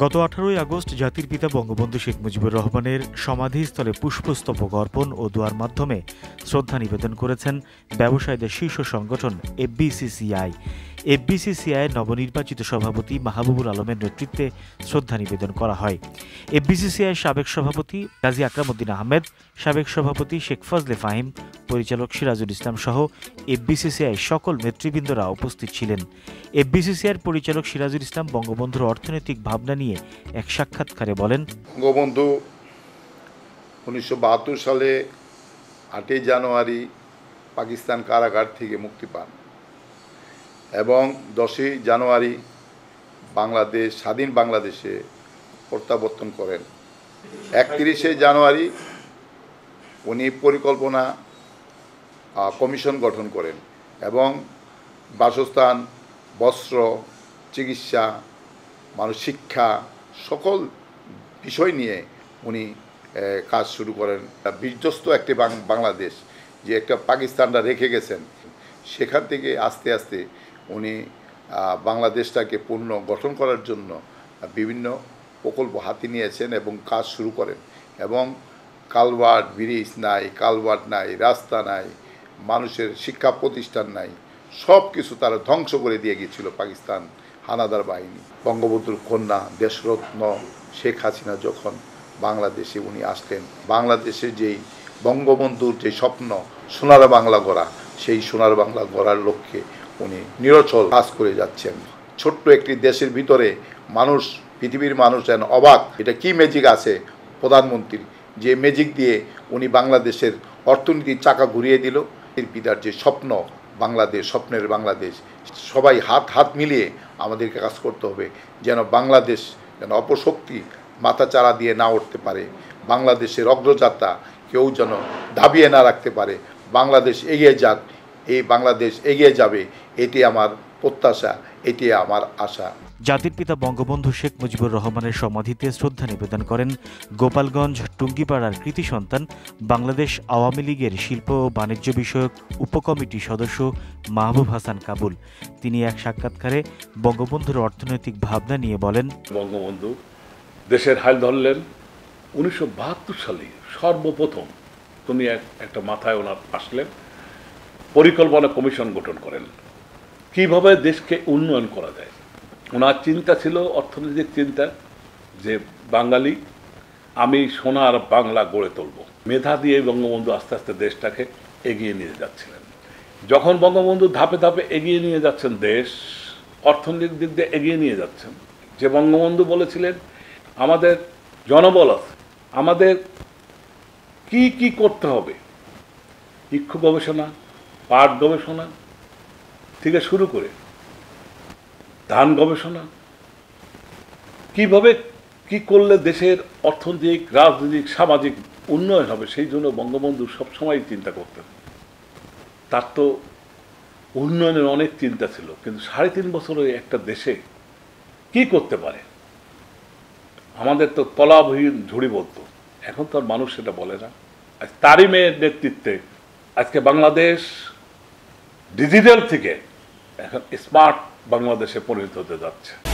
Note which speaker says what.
Speaker 1: গত আঠারোই আগস্ট জাতির পিতা বঙ্গবন্ধু শেখ মুজিবুর রহমানের সমাধিস্থলে পুষ্পস্তবক অর্পণ ও দোয়ার মাধ্যমে শ্রদ্ধা নিবেদন করেছেন ব্যবসায়ীদের শীর্ষ সংগঠন এফবিসিসিআই এফবিসিসিআই নবনির্বাচিত সভাপতি মাহবুবুল আলমের নেতৃত্বে শ্রদ্ধা নিবেদন করা হয় এফবিসিসিআই সাবেক সভাপতি গাজী আকরামুদ্দিন আহমেদ সাবেক সভাপতি শেখ ফজলে ফাহিম পরিচালক সিরাজুল ইসলাম সহ এফবিসিসিআই সকল নেতৃবৃন্দরা উপস্থিত ছিলেন এফবিসিসিআই পরিচালক সিরাজুল ইসলাম বঙ্গবন্ধুর অর্থনৈতিক ভাবনা নিয়ে এক সাক্ষাৎকারে বলেন
Speaker 2: বঙ্গবন্ধু উনিশশো সালে আটই জানুয়ারি পাকিস্তান কারাগার থেকে মুক্তি পান এবং দশই জানুয়ারি বাংলাদেশ স্বাধীন বাংলাদেশে প্রত্যাবর্তন করেন একত্রিশে জানুয়ারি উনি পরিকল্পনা কমিশন গঠন করেন এবং বাসস্থান বস্ত্র চিকিৎসা মানুষ শিক্ষা সকল বিষয় নিয়ে উনি কাজ শুরু করেন বিধ্বস্ত একটি বাংলাদেশ যে একটা পাকিস্তানরা রেখে গেছেন সেখান থেকে আস্তে আস্তে উনি বাংলাদেশটাকে পূর্ণ গঠন করার জন্য বিভিন্ন প্রকল্প হাতে নিয়েছেন এবং কাজ শুরু করেন এবং কালভার্ট ব্রিজ নাই কালভার্ট নাই রাস্তা নাই মানুষের শিক্ষা প্রতিষ্ঠান নাই সব কিছু তারা ধ্বংস করে দিয়ে গিয়েছিল পাকিস্তান হানাদার বাহিনী বঙ্গবন্ধুর কন্যা দেশরত্ন শেখ হাসিনা যখন বাংলাদেশে উনি আসলেন বাংলাদেশে যেই বঙ্গবন্ধুর যে স্বপ্ন সোনার বাংলা গড়া সেই সোনার বাংলা গড়ার লক্ষ্যে উনি নিরচল কাজ করে যাচ্ছেন ছোট্ট একটি দেশের ভিতরে মানুষ পৃথিবীর মানুষ যেন অবাক এটা কি ম্যাজিক আছে প্রধানমন্ত্রীর যে ম্যাজিক দিয়ে উনি বাংলাদেশের অর্থনীতির চাকা ঘুরিয়ে দিল এর পিতার যে স্বপ্ন বাংলাদেশ স্বপ্নের বাংলাদেশ সবাই হাত হাত মিলিয়ে আমাদেরকে কাজ করতে হবে যেন বাংলাদেশ যেন অপশক্তি মাথা চারা দিয়ে না উঠতে পারে বাংলাদেশের অগ্রযাত্রা কেউ যেন দাবিয়ে না রাখতে পারে বাংলাদেশ এগিয়ে যাক এই বাংলাদেশ এগিয়ে যাবে এটি আমার প্রত্যাশা এটি আমার আশা
Speaker 1: জাতির পিতা বঙ্গবন্ধু শেখ মুজিবুর রহমানের সমাধিতে শ্রদ্ধা নিবেদন করেন গোপালগঞ্জ টুঙ্গিপাড়ার কৃতি সন্তান বাংলাদেশ আওয়ামী লীগের শিল্প ও বাণিজ্য বিষয়ক উপকমিটি সদস্য মাহবুব হাসান কাবুল তিনি এক সাক্ষাৎকারে বঙ্গবন্ধুর অর্থনৈতিক ভাবনা নিয়ে বলেন
Speaker 3: বঙ্গবন্ধু দেশের হাল ধরলেন উনিশশো সালে সর্বপ্রথম তুমি একটা মাথায় ওনার আসলেন পরিকল্পনা কমিশন গঠন করেন কিভাবে দেশকে উন্নয়ন করা যায় ওনার চিন্তা ছিল অর্থনৈতিক চিন্তা যে বাঙালি আমি সোনার বাংলা গড়ে তুলব মেধা দিয়ে বঙ্গবন্ধু আস্তে আস্তে দেশটাকে এগিয়ে নিয়ে যাচ্ছিলেন যখন বঙ্গবন্ধু ধাপে ধাপে এগিয়ে নিয়ে যাচ্ছেন দেশ অর্থনৈতিক দিক দিয়ে এগিয়ে নিয়ে যাচ্ছেন যে বঙ্গবন্ধু বলেছিলেন আমাদের জনবল আছে আমাদের কি কি করতে হবে ইক্ষু গবেষণা পাট গবেষণা থেকে শুরু করে ধান গবেষণা কিভাবে কি করলে দেশের অর্থনৈতিক রাজনৈতিক সামাজিক উন্নয়ন হবে সেই জন্য বঙ্গবন্ধু সবসময় চিন্তা করতেন তার তো উন্নয়নের অনেক চিন্তা ছিল কিন্তু সাড়ে তিন বছরে একটা দেশে কি করতে পারে আমাদের তো তলাবহীন ঝুড়ি বলতো এখন তো আর মানুষ সেটা বলে না আজ তারিমের নেতৃত্বে আজকে বাংলাদেশ ডিজিটাল থেকে এখন স্মার্ট বাংলাদেশে পরিণত হতে যাচ্ছে